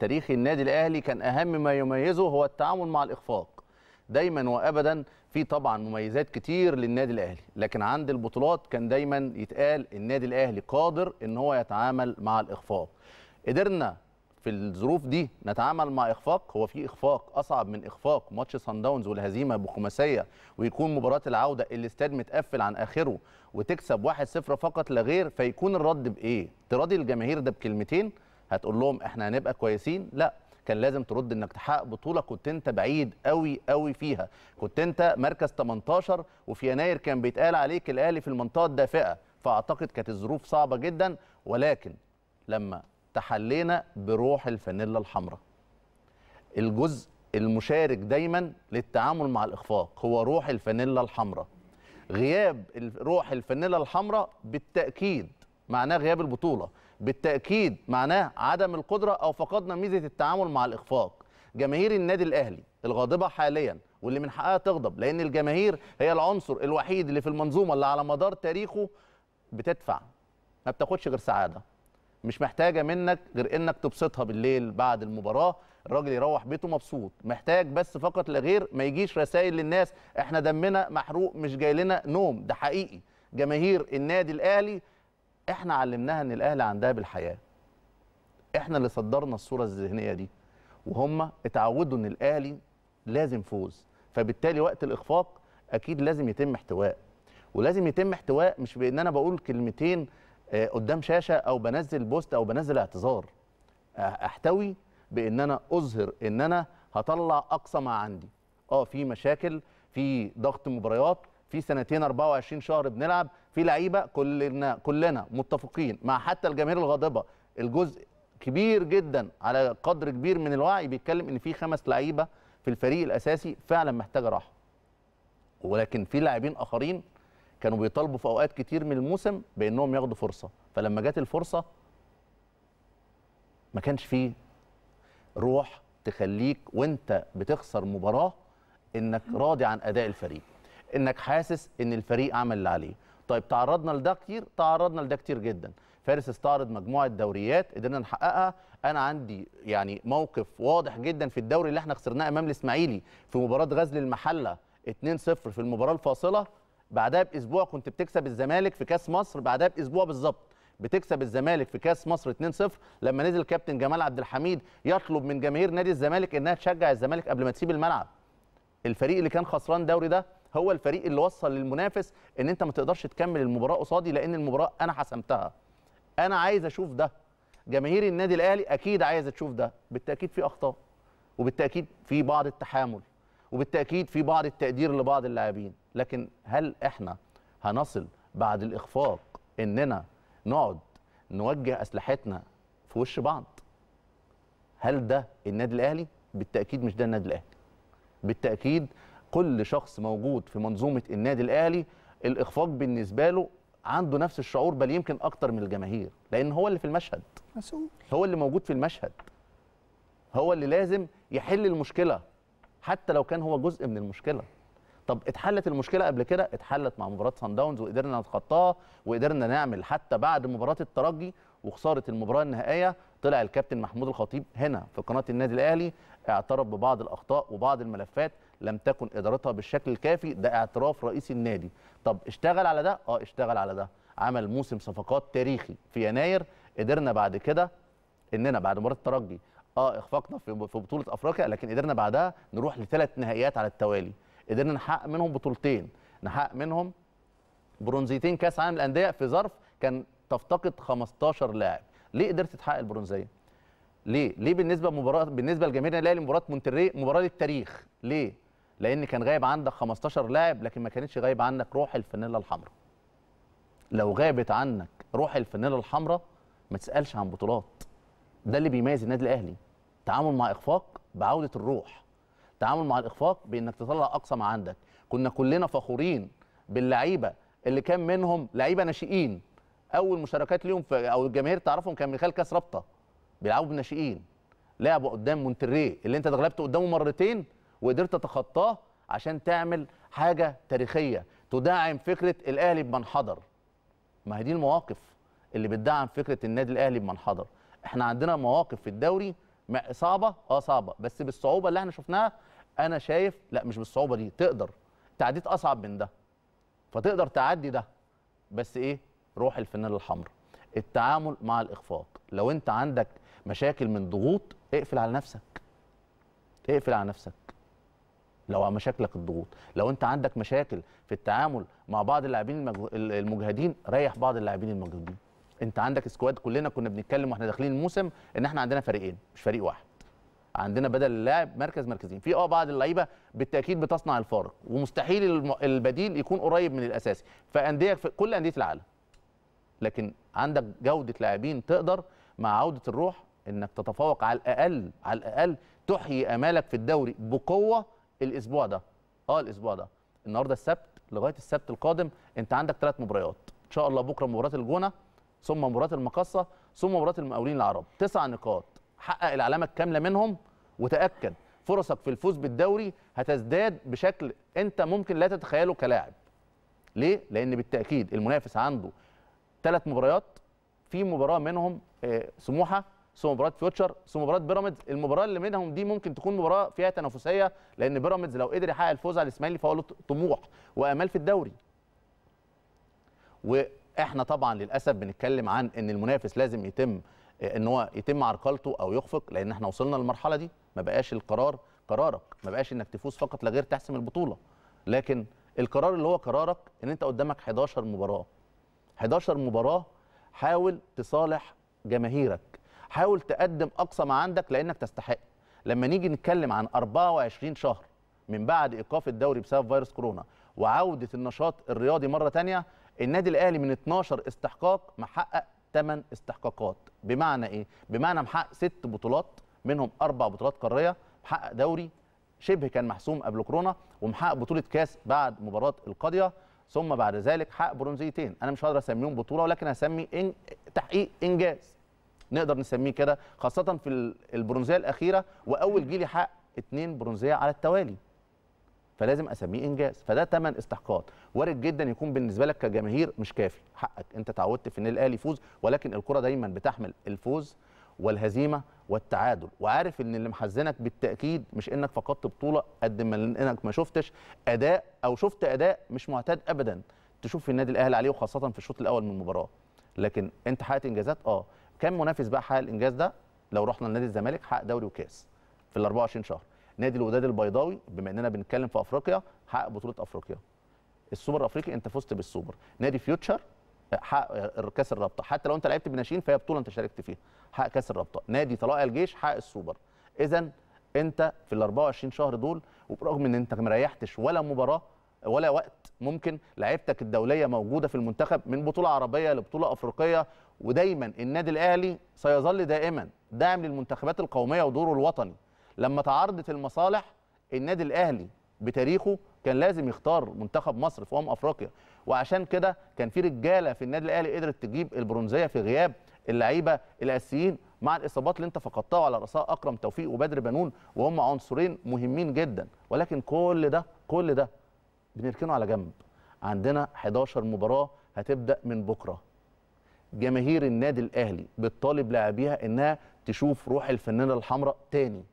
تاريخ النادي الاهلي كان اهم ما يميزه هو التعامل مع الاخفاق دايما وابدا في طبعا مميزات كتير للنادي الاهلي لكن عند البطولات كان دايما يتقال النادي الاهلي قادر ان هو يتعامل مع الاخفاق قدرنا في الظروف دي نتعامل مع اخفاق هو في اخفاق اصعب من اخفاق ماتش سان داونز والهزيمه بخماسيه ويكون مباراه العوده الاستاد متقفل عن اخره وتكسب 1-0 فقط لا غير فيكون الرد بايه؟ تراضي الجماهير ده بكلمتين هتقول لهم احنا هنبقى كويسين لا كان لازم ترد انك تحقق بطوله كنت انت بعيد قوي قوي فيها كنت انت مركز 18 وفي يناير كان بيتقال عليك الاهلي في المنطقه الدافئه فاعتقد كانت الظروف صعبه جدا ولكن لما تحلينا بروح الفانيلا الحمراء الجزء المشارك دايما للتعامل مع الاخفاق هو روح الفانيلا الحمراء غياب روح الفانيلا الحمراء بالتاكيد معناه غياب البطوله بالتاكيد معناه عدم القدره او فقدنا ميزه التعامل مع الاخفاق جماهير النادي الاهلي الغاضبه حاليا واللي من حقها تغضب لان الجماهير هي العنصر الوحيد اللي في المنظومه اللي على مدار تاريخه بتدفع ما بتاخدش غير سعاده مش محتاجه منك غير انك تبسطها بالليل بعد المباراه الراجل يروح بيته مبسوط محتاج بس فقط لا غير ما يجيش رسائل للناس احنا دمنا محروق مش جاي لنا نوم ده حقيقي جماهير النادي الاهلي احنا علمناها ان الاهل عندها بالحياه احنا اللي صدرنا الصوره الذهنيه دي وهم اتعودوا ان الاهلي لازم فوز فبالتالي وقت الاخفاق اكيد لازم يتم احتواء ولازم يتم احتواء مش بان انا بقول كلمتين آه، قدام شاشه او بنزل بوست او بنزل اعتذار احتوي بان انا اظهر ان انا هطلع اقصى ما عندي اه في مشاكل في ضغط مباريات في سنتين 24 شهر بنلعب في لعيبه كلنا كلنا متفقين مع حتى الجماهير الغاضبه الجزء كبير جدا على قدر كبير من الوعي بيتكلم ان في خمس لعيبه في الفريق الاساسي فعلا محتاجه راحه ولكن في لاعبين اخرين كانوا بيطالبوا في اوقات كتير من الموسم بانهم ياخدوا فرصه فلما جت الفرصه ما كانش فيه روح تخليك وانت بتخسر مباراه انك راضي عن اداء الفريق انك حاسس ان الفريق عمل اللي عليه طيب تعرضنا لده كتير تعرضنا لده كتير جدا فارس استعرض مجموعه دوريات قدرنا نحققها انا عندي يعني موقف واضح جدا في الدوري اللي احنا خسرناه امام الاسماعيلي في مباراه غزل المحله 2-0 في المباراه الفاصله بعدها باسبوع كنت بتكسب الزمالك في كاس مصر بعدها باسبوع بالظبط بتكسب الزمالك في كاس مصر 2-0 لما نزل كابتن جمال عبد الحميد يطلب من جماهير نادي الزمالك انها تشجع الزمالك قبل ما تسيب الملعب الفريق اللي كان خسران دوري ده هو الفريق اللي وصل للمنافس ان انت ما تقدرش تكمل المباراه قصادي لان المباراه انا حسمتها انا عايز اشوف ده جماهير النادي الاهلي اكيد عايزه تشوف ده بالتاكيد في اخطاء وبالتاكيد في بعض التحامل وبالتاكيد في بعض التقدير لبعض اللاعبين لكن هل احنا هنصل بعد الاخفاق اننا نقعد نوجه اسلحتنا في وش بعض هل ده النادي الاهلي بالتاكيد مش ده النادي الاهلي بالتاكيد كل شخص موجود في منظومه النادي الاهلي الاخفاق بالنسبه له عنده نفس الشعور بل يمكن اكتر من الجماهير لان هو اللي في المشهد مسؤول هو اللي موجود في المشهد هو اللي لازم يحل المشكله حتى لو كان هو جزء من المشكله طب اتحلت المشكله قبل كده اتحلت مع مباراه سان داونز وقدرنا نتخطاها وقدرنا نعمل حتى بعد مباراه الترجي وخساره المباراه النهائيه طلع الكابتن محمود الخطيب هنا في قناه النادي الاهلي اعترف ببعض الاخطاء وبعض الملفات لم تكن ادارتها بالشكل الكافي ده اعتراف رئيس النادي طب اشتغل على ده اه اشتغل على ده عمل موسم صفقات تاريخي في يناير قدرنا بعد كده اننا بعد مباراه الترجي اه اخفقنا في بطوله افريقيا لكن قدرنا بعدها نروح لثلاث نهائيات على التوالي قدرنا نحقق منهم بطولتين نحقق منهم برونزيتين كاس عالم الانديه في ظرف كان تفتقد 15 لاعب ليه قدرت تحقق البرونزيه ليه ليه بالنسبه مباراه بالنسبه لجماهير الاهلي مباراه مونتريه مباراه للتاريخ ليه لان كان غايب عندك 15 لاعب لكن ما كانتش غايب عنك روح الفانيلا الحمراء لو غابت عنك روح الفانيلا الحمراء ما تسالش عن بطولات ده اللي بيميز النادي الاهلي تعامل مع اخفاق بعوده الروح تعامل مع الاخفاق بانك تطلع اقصى ما عندك كنا كلنا فخورين باللعيبه اللي كان منهم لعيبه ناشئين اول مشاركات ليهم او الجماهير تعرفهم كان من خلال كاس رابطه بيلعبوا بالناشئين لعبوا قدام مونتريه اللي انت اتغلبت قدامه مرتين وقدرت تتخطاه عشان تعمل حاجه تاريخيه تدعم فكره الاهلي بمن حضر ما هي دي المواقف اللي بتدعم فكره النادي الاهلي بمن حضر احنا عندنا مواقف في الدوري صعبه اه صعبه بس بالصعوبه اللي احنا شفناها انا شايف لا مش بالصعوبه دي تقدر تعديت اصعب من ده فتقدر تعدي ده بس ايه روح الفنانه الحمراء التعامل مع الاخفاق لو انت عندك مشاكل من ضغوط اقفل على نفسك اقفل على نفسك لو مشاكلك الضغوط لو انت عندك مشاكل في التعامل مع بعض اللاعبين المجهدين ريح بعض اللاعبين المجهدين انت عندك سكواد كلنا كنا بنتكلم واحنا داخلين الموسم ان احنا عندنا فريقين مش فريق واحد عندنا بدل اللاعب مركز مركزين في اه بعض اللعيبه بالتاكيد بتصنع الفارق ومستحيل البديل يكون قريب من الاساسي فانديه في كل انديه العالم لكن عندك جوده لاعبين تقدر مع عوده الروح انك تتفوق على الاقل على الاقل تحيي امالك في الدوري بقوه الاسبوع ده اه الاسبوع ده النهارده السبت لغايه السبت القادم انت عندك ثلاث مباريات ان شاء الله بكره مباراه الجونه ثم مباراه المقصه ثم مباراه المقاولين العرب تسع نقاط حقق العلامه الكامله منهم وتاكد فرصك في الفوز بالدوري هتزداد بشكل انت ممكن لا تتخيله كلاعب ليه لان بالتاكيد المنافس عنده ثلاث مباريات في مباراه منهم آه، سموحه ثم مباراه فيوتشر ثم مباراه بيراميدز المباراه اللي منهم دي ممكن تكون مباراه فيها تنافسيه لان بيراميدز لو قدر يحقق الفوز على الاسماعيلي فهو له طموح وامال في الدوري واحنا طبعا للاسف بنتكلم عن ان المنافس لازم يتم ان هو يتم عرقلته او يخفق لان احنا وصلنا للمرحله دي ما بقاش القرار قرارك ما بقاش انك تفوز فقط لا غير تحسم البطوله لكن القرار اللي هو قرارك ان انت قدامك 11 مباراه 11 مباراه حاول تصالح جماهيرك حاول تقدم اقصى ما عندك لانك تستحق لما نيجي نتكلم عن 24 شهر من بعد ايقاف الدوري بسبب فيروس كورونا وعوده النشاط الرياضي مره ثانيه النادي الاهلي من 12 استحقاق محقق 8 استحقاقات بمعنى ايه بمعنى محقق 6 بطولات منهم اربع بطولات قاريه محقق دوري شبه كان محسوم قبل كورونا ومحقق بطوله كاس بعد مباراه القاضيه ثم بعد ذلك حقق برونزيتين انا مش هقدر اسميهم بطوله ولكن هسمي إن... تحقيق انجاز نقدر نسميه كده خاصه في البرونزيه الاخيره واول جيل يحقق اثنين برونزيه على التوالي فلازم اسميه انجاز فده ثمن استحقاقات وارد جدا يكون بالنسبه لك كجماهير مش كافي حقك انت تعودت في ان الاهلي يفوز ولكن الكره دايما بتحمل الفوز والهزيمه والتعادل وعارف ان اللي محزنك بالتاكيد مش انك فقدت بطوله قد ما انك ما شفتش اداء او شفت اداء مش معتاد ابدا تشوف في النادي الاهلي عليه وخاصه في الشوط الاول من المباراه لكن انت حققت انجازات اه كم منافس بقى حقق الانجاز ده لو رحنا لنادي الزمالك حقق دوري وكاس في ال 24 شهر نادي الوداد البيضاوي بما اننا بنتكلم في افريقيا حقق بطوله افريقيا السوبر الافريقي انت فزت بالسوبر نادي فيوتشر آه، حقق آه، كاس الرابطه حتى لو انت لعبت بناشئين فهي بطوله انت شاركت فيها حقق كاس الرابطه نادي طلائع الجيش حقق السوبر اذا انت في ال 24 شهر دول وبرغم ان انت مريحتش ولا مباراه ولا وقت ممكن لعيبتك الدوليه موجوده في المنتخب من بطوله عربيه لبطوله افريقيه ودايما النادي الاهلي سيظل دائما داعم للمنتخبات القوميه ودوره الوطني لما تعارضت المصالح النادي الاهلي بتاريخه كان لازم يختار منتخب مصر في امم افريقيا وعشان كده كان في رجاله في النادي الاهلي قدرت تجيب البرونزيه في غياب اللعيبه الاساسيين مع الاصابات اللي انت فقدتها على راسها اكرم توفيق وبدر بنون وهم عنصرين مهمين جدا ولكن كل ده كل ده بنركنه على جنب عندنا 11 مباراه هتبدا من بكره جماهير النادي الاهلي بتطالب لاعبيها انها تشوف روح الفنانه الحمراء تاني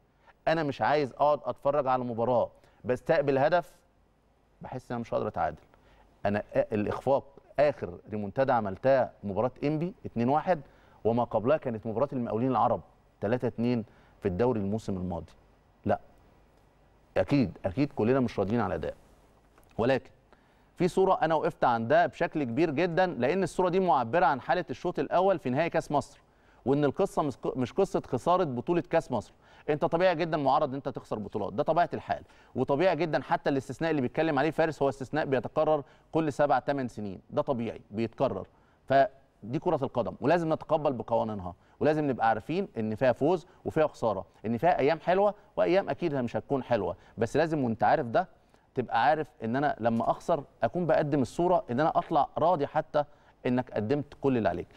انا مش عايز اقعد اتفرج على مباراه بستقبل هدف بحس ان انا مش هقدر اتعادل انا الاخفاق اخر ريمونتادا عملتها مباراه انبي 2-1 وما قبلها كانت مباراه المقاولين العرب 3-2 في الدوري الموسم الماضي لا اكيد اكيد كلنا مش راضيين على الاداء ولكن في صوره انا وقفت عندها بشكل كبير جدا لان الصوره دي معبره عن حاله الشوط الاول في نهائي كاس مصر وان القصه مش قصه خساره بطوله كاس مصر انت طبيعي جدا معرض ان انت تخسر بطولات ده طبيعه الحال وطبيعي جدا حتى الاستثناء اللي بيتكلم عليه فارس هو استثناء بيتكرر كل سبع ثمان سنين ده طبيعي بيتكرر فدي كره القدم ولازم نتقبل بقوانينها ولازم نبقى عارفين ان فيها فوز وفيها خساره ان فيها ايام حلوه وايام اكيد مش هتكون حلوه بس لازم وانت عارف ده تبقى عارف ان انا لما اخسر اكون بقدم الصوره ان انا اطلع راضي حتى انك قدمت كل اللي عليك